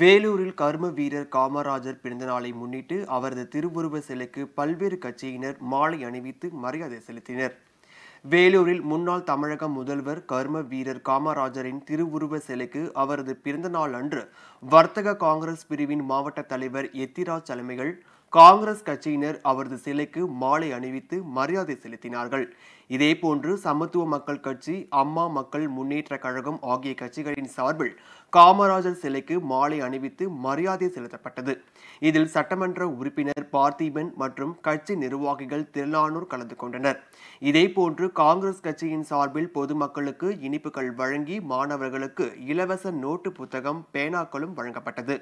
வேலூரில் கர்ம வீரர் காமராஜர் பிறந்த நாளை முன்னிட்டு அவரது திருவுருவ சிலைக்கு பல்வேறு கட்சியினர் மாலை அணிவித்து மரியாதை செலுத்தினர் வேலூரில் முன்னாள் தமிழக முதல்வர் கர்ம வீரர் காமராஜரின் திருவுருவ சிலைக்கு அவரது பிறந்தநாள் அன்று வர்த்தக காங்கிரஸ் பிரிவின் மாவட்ட தலைவர் எத்திராஜ் தலைமைகள் காங்கிரஸ் கட்சியினர் அவரது சிலைக்கு மாலை அணிவித்து மரியாதை செலுத்தினார்கள் இதேபோன்று சமத்துவ மக்கள் கட்சி அம்மா மக்கள் முன்னேற்ற கழகம் ஆகிய கட்சிகளின் சார்பில் காமராஜர் சிலைக்கு மாலை அணிவித்து மரியாதை செலுத்தப்பட்டது இதில் சட்டமன்ற உறுப்பினர் பார்த்திபன் மற்றும் கட்சி நிர்வாகிகள் திரளானோர் கலந்து கொண்டனர் இதேபோன்று காங்கிரஸ் கட்சியின் சார்பில் பொதுமக்களுக்கு இனிப்புகள் வழங்கி மாணவர்களுக்கு இலவச நோட்டு புத்தகம் பேனாக்களும் வழங்கப்பட்டது